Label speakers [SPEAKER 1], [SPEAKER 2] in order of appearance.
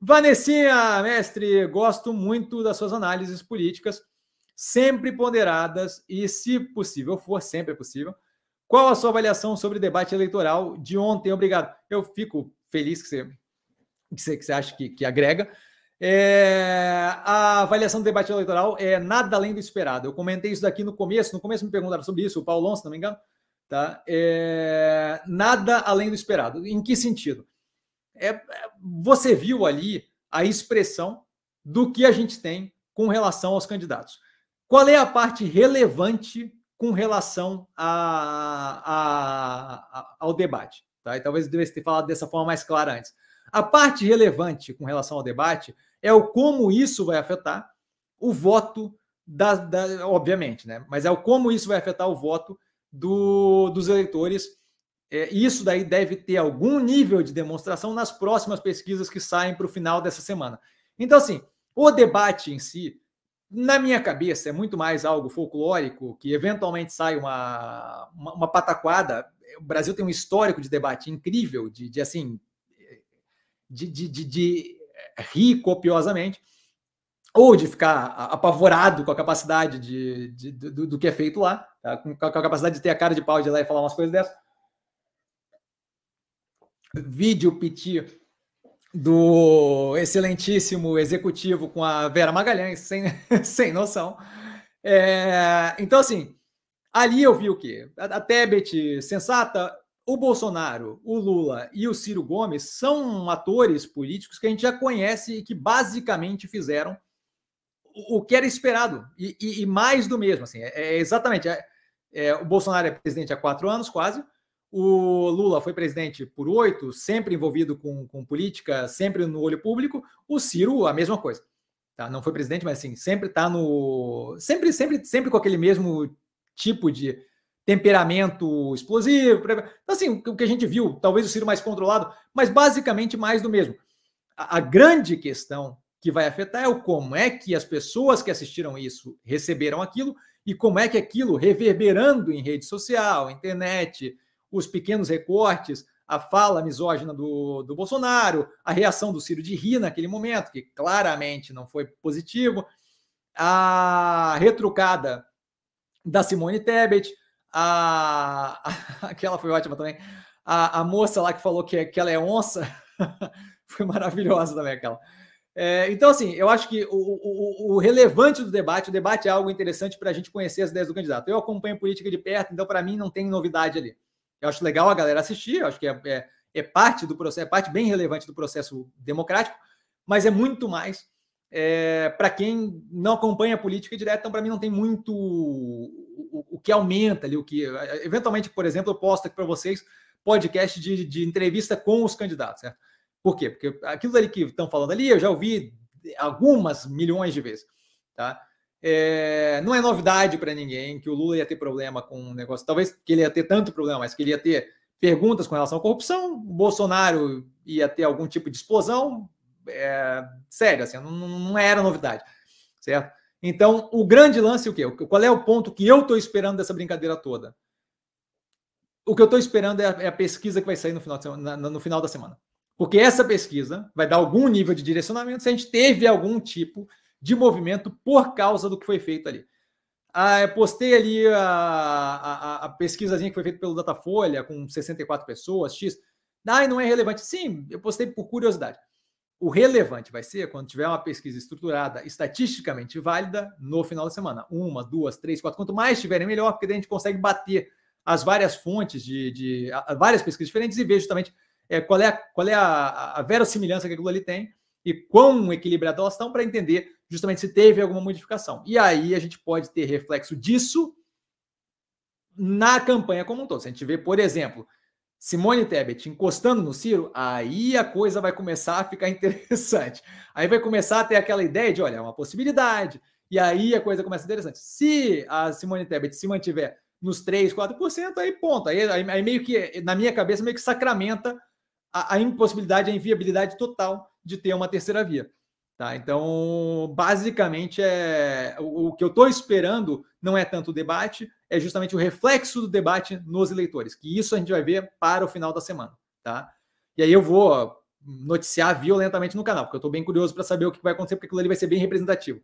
[SPEAKER 1] Vanessinha, mestre, gosto muito das suas análises políticas, sempre ponderadas e, se possível, for sempre é possível. Qual a sua avaliação sobre o debate eleitoral de ontem? Obrigado. Eu fico feliz que você, que você, acha que, que agrega. É, a avaliação do debate eleitoral é nada além do esperado. Eu comentei isso daqui no começo, no começo me perguntaram sobre isso, o Paulo se não me engano. Tá? É, nada além do esperado. Em que sentido? É, você viu ali a expressão do que a gente tem com relação aos candidatos. Qual é a parte relevante com relação a, a, a, ao debate? Tá? E talvez eu devesse ter falado dessa forma mais clara antes. A parte relevante com relação ao debate é o como isso vai afetar o voto, da, da, obviamente, né? mas é o como isso vai afetar o voto do, dos eleitores é, isso daí deve ter algum nível de demonstração nas próximas pesquisas que saem para o final dessa semana. Então, assim, o debate em si, na minha cabeça, é muito mais algo folclórico, que eventualmente sai uma, uma, uma pataquada. O Brasil tem um histórico de debate incrível, de, de assim, de, de, de, de rir copiosamente, ou de ficar apavorado com a capacidade de, de do, do, que é feito lá, tá? com a capacidade de ter a cara de pau de ir lá e falar umas coisas dessas vídeo piti do excelentíssimo executivo com a Vera Magalhães, sem, sem noção. É, então, assim, ali eu vi o quê? A, a Tebet sensata, o Bolsonaro, o Lula e o Ciro Gomes são atores políticos que a gente já conhece e que basicamente fizeram o, o que era esperado e, e, e, mais do mesmo. Assim, é, é exatamente. É, é o Bolsonaro é presidente há quatro anos, quase. O Lula foi presidente por oito, sempre envolvido com, com política, sempre no olho público. O Ciro, a mesma coisa. Tá? Não foi presidente, mas assim, sempre está no. Sempre, sempre, sempre com aquele mesmo tipo de temperamento explosivo. Então, assim, o que a gente viu, talvez o Ciro mais controlado, mas basicamente mais do mesmo. A, a grande questão que vai afetar é o como é que as pessoas que assistiram isso receberam aquilo e como é que aquilo reverberando em rede social, internet, os pequenos recortes, a fala misógina do, do Bolsonaro, a reação do Ciro de Ri naquele momento, que claramente não foi positivo, a retrucada da Simone Tebet, a, a, aquela foi ótima também, a, a moça lá que falou que, que ela é onça, foi maravilhosa também aquela. É, então, assim, eu acho que o, o, o, relevante do debate, o debate é algo interessante para a gente conhecer as ideias do candidato. Eu acompanho política de perto, então, para mim, não tem novidade ali. Eu acho legal a galera assistir, acho que é, é, é, parte do processo, é parte bem relevante do processo democrático, mas é muito mais é, para quem não acompanha a política direta, então para mim não tem muito o, o, o, que aumenta ali, o que. Eventualmente, por exemplo, eu posto aqui para vocês podcast de, de, entrevista com os candidatos, certo? Por quê? Porque aquilo ali que estão falando ali, eu já ouvi algumas milhões de vezes, tá? É, não é novidade para ninguém que o Lula ia ter problema com o um negócio. Talvez que ele ia ter tanto problema, mas que ele ia ter perguntas com relação à corrupção. O Bolsonaro ia ter algum tipo de explosão. É, sério, assim, não, não, era novidade, certo? Então, o grande lance é o quê? Qual é o ponto que eu estou esperando dessa brincadeira toda? O que eu estou esperando é a, é a, pesquisa que vai sair no final, semana, na, no final da semana. Porque essa pesquisa vai dar algum nível de direcionamento se a gente teve algum tipo de de movimento por causa do que foi feito ali. Ah, eu postei ali a, a, a pesquisazinha que foi feita pelo Datafolha, com 64 pessoas, X. Ah, não é relevante. Sim, eu postei por curiosidade. O relevante vai ser quando tiver uma pesquisa estruturada, estatisticamente válida, no final da semana. Uma, duas, três, quatro. Quanto mais tiverem, melhor, porque daí a gente consegue bater as várias fontes de, de a, várias pesquisas diferentes e ver justamente é, qual é, a, qual é a, a verossimilhança que aquilo ali tem e quão equilibrado elas estão para entender justamente se teve alguma modificação. E aí a gente pode ter reflexo disso na campanha como um todo. Se a gente vê, por exemplo, Simone Tebet encostando no Ciro, aí a coisa vai começar a ficar interessante. Aí vai começar a ter aquela ideia de, olha, é uma possibilidade. E aí a coisa começa interessante. Se a Simone Tebet se mantiver nos 3, 4%, aí ponto. Aí, aí, aí meio que, na minha cabeça, meio que sacramenta a, a impossibilidade, a inviabilidade total de ter uma terceira via. Tá? Então, basicamente, é o, o que eu estou esperando não é tanto o debate, é justamente o reflexo do debate nos eleitores, que isso a gente vai ver para o final da semana. Tá? E aí eu vou noticiar violentamente no canal, porque eu estou bem curioso para saber o que vai acontecer, porque aquilo ali vai ser bem representativo.